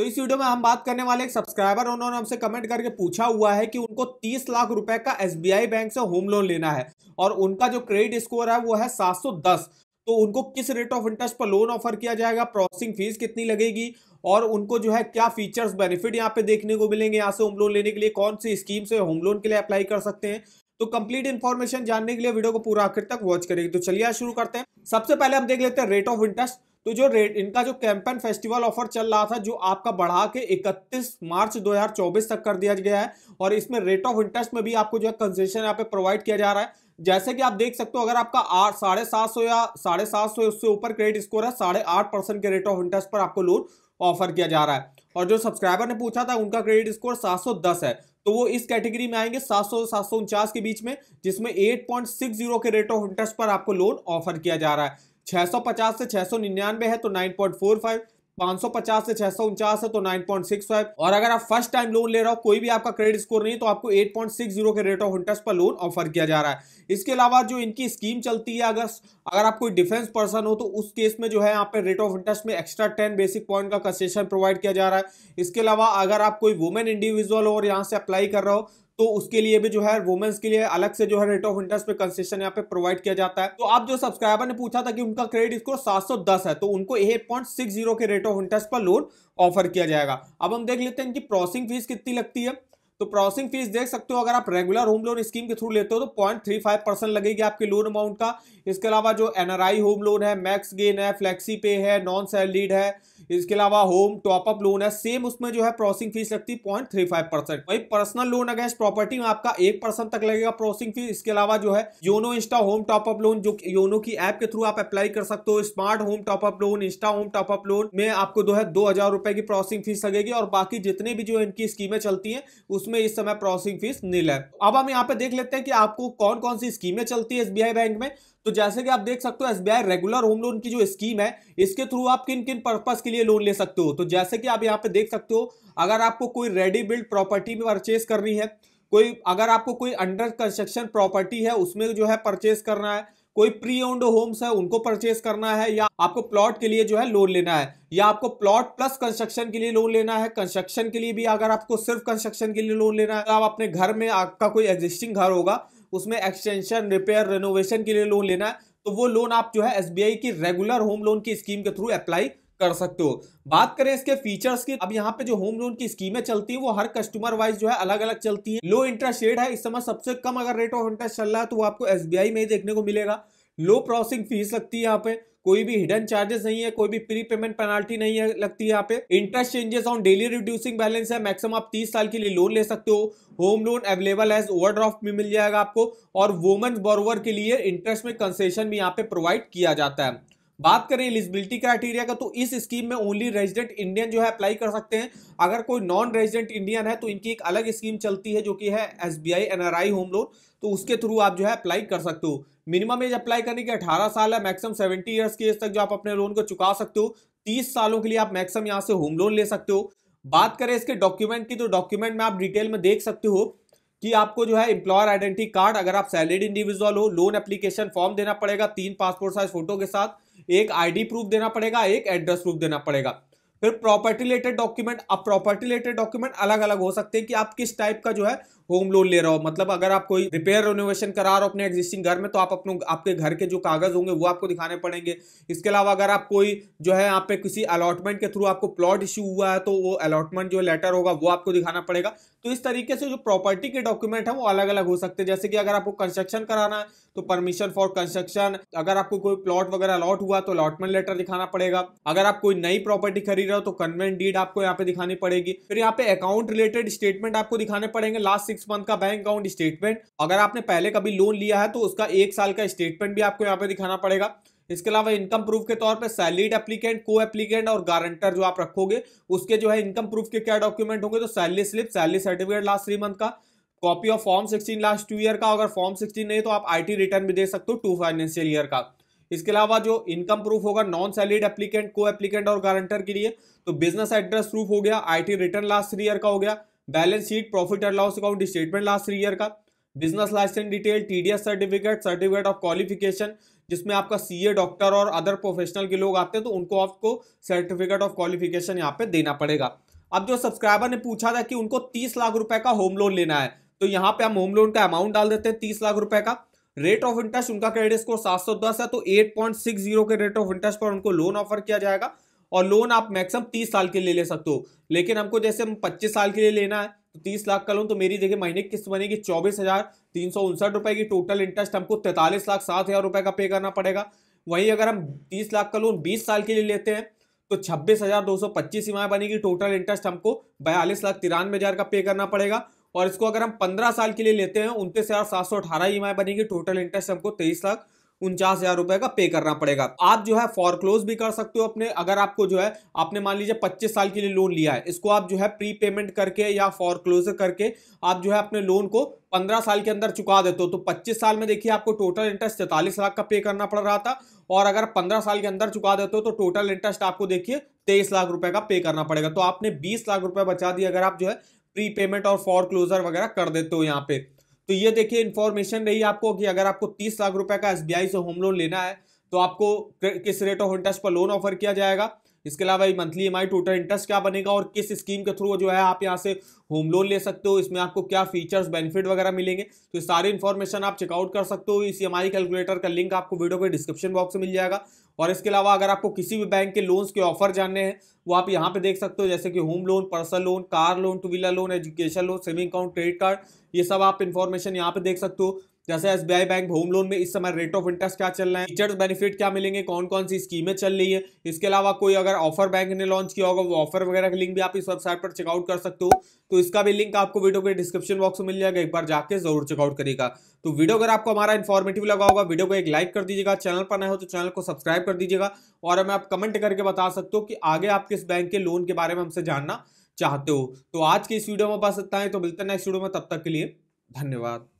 तो इस वीडियो में हम बात करने वाले एक सब्सक्राइबर उन्होंने हमसे कमेंट करके पूछा हुआ है कि उनको 30 लाख रुपए का एसबीआई बैंक से होम लोन लेना है और उनका जो क्रेडिट स्कोर है वो है 710 तो उनको किस रेट ऑफ इंटरेस्ट पर लोन ऑफर किया जाएगा प्रोसेसिंग फीस कितनी लगेगी और उनको जो है क्या फीचर्स बेनिफिट यहाँ पे देखने को मिलेंगे यहाँ से होम लोन लेने के लिए कौन सी स्कीम से होम लोन के लिए अप्लाई कर सकते हैं तो कंप्लीट इन्फॉर्मेशन जानने के लिए वीडियो को पूरा आखिर तक वॉच करेंगे तो चलिए शुरू करते हैं सबसे पहले हम देख लेते हैं रेट ऑफ इंटरेस्ट तो जो रेट इनका जो कैंपेन फेस्टिवल ऑफर चल रहा था जो आपका बढ़ा के 31 मार्च 2024 तक कर दिया गया है और इसमें रेट ऑफ इंटरेस्ट में भी आपको जो है कंसेशन यहाँ पे प्रोवाइड किया जा रहा है जैसे कि आप देख सकते हो अगर आपका साढ़े सात सौ या साढ़े सात सौ उससे ऊपर क्रेडिट स्कोर है साढ़े आठ परसेंट के रेट ऑफ इंटरेस्ट पर आपको लोन ऑफर किया जा रहा है और जो सब्सक्राइबर ने पूछा था उनका क्रेडिट स्कोर सात सौ दस है तो वो इस कैटेगरी में आएंगे सात सौ सात सौ उनचास के बीच में जिसमें एट पॉइंट सिक्स जीरो के रेट ऑफ इंटरेस्ट पर आपको लोन ऑफर किया जा रहा है 650 से छह सौ निन्यानवे है तो 9.45 550 से छह है तो 9.65 और अगर आप फर्स्ट टाइम लोन ले रहे हो कोई भी आपका क्रेडिट स्कोर नहीं तो आपको 8.60 के रेट ऑफ इंटरेस्ट पर लोन ऑफर किया जा रहा है इसके अलावा जो इनकी स्कीम चलती है अगर अगर आप कोई डिफेंस पर्सन हो तो उस केस में जो है यहाँ पे रेट ऑफ इंटरेस्ट में एक्स्ट्रा टेन बेसिक पॉइंट का कंसेशन प्रोवाइड किया जा रहा है इसके अलावा अगर आप कोई वुमेन इंडिविजुअल हो और यहाँ से अप्लाई कर रहे हो तो उसके लिए भी जो है वुमेन्स के लिए अलग से जो है रेट ऑफ इंटरेस्ट पे कंसेशन यहाँ पे प्रोवाइड किया जाता है तो आप जो सब्सक्राइबर ने पूछा था कि उनका क्रेडिट स्कोर 710 है तो उनको जीरो के रेट ऑफ इंटरेस्ट पर लोन ऑफर किया जाएगा अब हम देख लेते हैं इनकी प्रोसेसिंग फीस कितनी लगती है तो प्रोसेसिंग फीस देख सकते हो अगर आप रेगुलर होम लोन स्कीम के थ्रू लेते हो तो पॉइंट थ्री फाइव परसेंट लगेगी आपके लोन अमाउंट का इसके अलावा जो एनआरआई होम लोन है मैक्स गेन है फ्लेक्सी पे है नॉन सैलरीड है इसके अलावा होम टॉपअप लोन है सेम उसमें जो है प्रोसेसिंग फीस लगती है पॉइंट थ्री फाइव परसेंट वही पर्सनल लोन अगेंस्ट प्रॉपर्टी में आपका एक परसेंट तक लगेगा प्रोसेसिंग फीस इसके अलावा जो है YONO insta home top up loan जो योनो की ऐप के थ्रू आप अप्लाई कर सकते हो smart home top up loan insta home top up loan में आपको जो है दो हजार रुपए की प्रोसेसिंग फीस लगेगी और बाकी जितने भी जो इनकी स्कीमें चलती है उसमें इस समय प्रोसेसिंग फीस नील है अब हम यहाँ पे देख लेते हैं कि आपको कौन कौन सी स्कीमें चलती है एस बैंक में तो जैसे कि आप देख सकते हो एसबीआई रेगुलर होम लोन की जो स्कीम है इसके थ्रू आप किन किन पर्पज के लिए लोन ले सकते हो तो जैसे कि आप यहाँ पे देख सकते हो अगर आपको कोई रेडी बिल्ड प्रॉपर्टी में परचेज करनी है कोई अगर आपको कोई अंडर कंस्ट्रक्शन प्रॉपर्टी है उसमें जो है परचेज करना है कोई प्री ओन्ड होम्स है उनको परचेज करना है या आपको प्लॉट के लिए जो है लोन लेना है या आपको प्लॉट प्लस कंस्ट्रक्शन के लिए लोन लेना है कंस्ट्रक्शन के लिए भी अगर आपको सिर्फ कंस्ट्रक्शन के लिए लोन लेना है तो आप अपने घर में आपका कोई एग्जिस्टिंग घर होगा उसमें एक्सटेंशन रिपेयर रेनोवेशन के लिए लोन लेना है तो वो लोन आप जो है एस की रेगुलर होम लोन की स्कीम के थ्रू अप्लाई कर सकते हो बात करें इसके फीचर्स की अब यहाँ पे जो होम लोन की स्कीमें चलती हैं वो हर कस्टमर वाइज जो है अलग अलग चलती है लो इंटरेस्ट रेट है इस समय सबसे कम अगर रेट ऑफ इंटरेस्ट चल रहा है तो वो आपको एसबीआई में ही देखने को मिलेगा लो प्रोसेसिंग फीस लगती है यहाँ पे कोई भी हिडन चार्जेस नहीं है कोई भी प्री पेमेंट पेनाल्टी नहीं है लगती है यहाँ पे interest changes on daily reducing balance है मैक्सिमम आप 30 साल के लिए लोन ले सकते हो होम लोन अवेलेबल है ओवरड्राफ्ट भी मिल जाएगा आपको और वोमेन्स बोरोवर के लिए इंटरेस्ट में कंसेशन भी यहाँ पे प्रोवाइड किया जाता है बात करें एलिजिबिलिटी क्राइटेरिया का तो इस स्कीम में ओनली रेजिडेंट इंडियन जो है अप्लाई कर सकते हैं अगर कोई नॉन रेजिडेंट इंडियन है तो इनकी एक अलग स्कीम चलती है जो कि है S B I home loan तो उसके थ्रू आप जो है अप्लाई कर सकते हो मिनिमम एज अप्लाई करने की अठारह साल है मैक्सिमम सेवेंटी ईयर्स की एज तक जो आप अपने लोन को चुका सकते हो तीस सालों के लिए आप मैक्सिमम यहाँ से होम लोन ले सकते हो बात करें इसके डॉक्यूमेंट की तो डॉक्यूमेंट में आप डिटेल में देख सकते हो कि आपको जो है एम्प्लॉयर आइडेंटिटी कार्ड अगर आप सैलरीड इंडिविजुअल हो लोन एप्लीकेशन फॉर्म देना पड़ेगा तीन पासपोर्ट साइज फोटो के साथ एक आईडी प्रूफ देना पड़ेगा एक एड्रेस प्रूफ देना पड़ेगा फिर प्रॉपर्टी रिलेटेड डॉक्यूमेंट अब प्रॉपर्टी रिलेटेड डॉक्यूमेंट अलग अलग हो सकते हैं कि आप किस टाइप का जो है होम लोन ले रहे हो मतलब अगर आप कोई रिपेयर रिनोवेशन करा रहे हो अपने एग्जिस्टिंग घर में तो आप अपने आपके घर के जो कागज होंगे वो आपको दिखाने पड़ेंगे इसके अलावा अगर आप कोई जो है यहाँ पे किसी अलॉटमेंट के थ्रू आपको प्लॉट इश्यू हुआ है तो वो अलॉटमेंट जो लेटर होगा वो आपको दिखाना पड़ेगा तो इस तरीके से जो प्रॉपर्टी के डॉक्यूमेंट है वो अलग अलग हो सकते हैं जैसे कि अगर आपको कंस्ट्रक्शन कराना है तो परमिशन फॉर कंस्ट्रक्शन अगर आपको कोई प्लॉट वगैरह अलॉट हुआ तो अलॉटमेंट लेटर दिखाना पड़ेगा अगर आप कोई नई प्रॉपर्टी खरीद रहे हो तो कन्वेंट डीड आपको यहाँ पे दिखानी पड़ेगी फिर यहाँ पे अकाउंट रिलेटेड स्टेटमेंट आपको दिखाने पड़ेंगे लास्ट सिक्स मंथ का बैंक अकाउंट स्टेटमेंट अगर आपने पहले कभी लोन लिया है तो उसका एक साल का स्टेटमेंट भी आपको यहाँ पे दिखाना पड़ेगा इसके अलावा इनकम प्रूफ के तौर पे सैलरीड एप्लीकेंट को एप्लीकेंट और गारंटर जो आप रखोगे उसके जो है इनकम प्रूफ के क्या डॉक्यूमेंट होंगे तो salary slip salary certificate last three month का copy of form sixteen last two year का अगर फॉर्म सिक्सटीन नहीं तो आप आईटी रिटर्न भी दे सकते हो टू फाइनेंशियल ईयर का इसके अलावा जो इनकम प्रूफ होगा नॉन सैलरीड एप्लीकेंट को एप्लीकेंट और गारंटर के लिए तो बिजनेस एड्रेस प्रूफ हो गया I return last three year का हो गया balance sheet profit and loss account statement last three year का business licence detail TDS certificate certificate of qualification जिसमें आपका सीए डॉक्टर और अदर प्रोफेशनल के लोग आते हैं तो उनको आपको सर्टिफिकेट ऑफ क्वालिफिकेशन यहाँ पे देना पड़ेगा अब जो सब्सक्राइबर ने पूछा था कि उनको तीस लाख रुपए का होम लोन लेना है तो यहाँ पे हम होम लोन का अमाउंट डाल देते हैं तीस लाख रुपए का रेट ऑफ इंटरेस्ट उनका क्रेडिट स्कोर सात सौ दस है तो एट पॉइंट सिक्स जीरो के रेट ऑफ इंटरेस्ट पर उनको लोन ऑफर किया जाएगा और लोन आप मैक्सिमम तीस साल के लिए ले सकते हो लेकिन हमको जैसे हम पच्चीस साल के लिए लेना है तो तीस लाख का लोन तो मेरी जगह महीने की किस्त बनेगी चौबीस हजार तीन सौ उनसठ रुपए की टोटल इंटरेस्ट हमको तैतालीस लाख सात हजार रुपए का पे करना पड़ेगा वहीं अगर हम तीस लाख का लोन बीस साल के लिए लेते हैं तो छब्बीस हजार दो सौ पच्चीस सीमाएं बनेगी टोटल इंटरेस्ट हमको बयालीस लाख तिरानवे हजार का पे करना पड़ेगा और इसको अगर हम पंद्रह साल के लिए लेते हैं उनतीस हजार सात सौ अठारह ईमाएं बनेगी टोटल इंटरेस्ट हमको तेईस लाख उनचास हजार रुपए का पे करना पड़ेगा आप जो है फॉरक्लोज भी कर सकते हो अपने अगर आपको जो है आपने मान लीजिए पच्चीस साल के लिए लोन लिया है इसको आप जो है प्री पेमेंट करके या फॉरक्लोज करके आप जो है अपने लोन को पंद्रह साल के अंदर चुका देते हो तो पच्चीस साल में देखिए आपको टोटल इंटरेस्ट सैंतालीस लाख का पे करना पड़ रहा था और अगर पंद्रह साल के अंदर चुका देते हो तो टोटल इंटरेस्ट आपको देखिए तेईस लाख रुपए का पे करना पड़ेगा तो आपने बीस लाख रुपए बचा दिए अगर आप जो है प्री पेमेंट और फॉर क्लोजर वगैरह कर देते हो यहाँ पे तो ये देखिए इन्फॉर्मेशन रही आपको कि अगर आपको तीस लाख रुपए का एसबीआई से होम लोन लेना है तो आपको किस रेट ऑफ इंटरेस्ट पर लोन ऑफर किया जाएगा इसके अलावा ये मंथली ई टोटल इंटरेस्ट क्या बनेगा और किस स्कीम के थ्रू जो है आप यहाँ से होम लोन ले सकते हो इसमें आपको क्या फीचर्स बेनिफिट वगैरह मिलेंगे तो सारी इन्फॉर्मेशन आप चेकआउट कर सकते हो इस ई कैलकुलेटर का लिंक आपको वीडियो के डिस्क्रिप्शन बॉक्स में मिल जाएगा और इसके अलावा अगर आपको किसी भी बैंक के लोन्स के ऑफर जानने हैं वो आप यहाँ पे देख सकते हो जैसे कि home loan personal loan car loan two wheeler loan education loan saving account credit card ये सब आप इन्फॉर्मेशन यहाँ पे देख सकते हो जैसे S B bank home loan में इस समय रेट ऑफ इंटरेस्ट क्या चल रहा है टीचर्स बेनिफिट क्या मिलेंगे कौन कौन सी स्कीमें चल रही है इसके अलावा कोई अगर ऑफर बैंक ने लॉन्च किया होगा वो ऑफर वगैरह का लिंक भी आप इस वेबसाइट पर चेकआउट कर सकते हो तो इसका भी लिंक आपको वीडियो के डिस्क्रिप्शन बॉक्स में मिल जाएगा एक बार जाके जरूर चेकआउट करेगा तो वीडियो अगर आपको हमारा इन्फॉर्मेटिव लगा होगा वीडियो को एक लाइक कर दीजिएगा चैनल पर नए हो तो चैनल को सब्सक्राइब कर दीजिएगा और हमें आप कमेंट करके बता सकते हो कि आगे आप किस बैंक के लोन के बारे में हमसे जानना चाहते हो तो आज के इस वीडियो में बस इतना है तो मिलते हैं नेक्स्ट वीडियो में तब तक के लिए धन्यवाद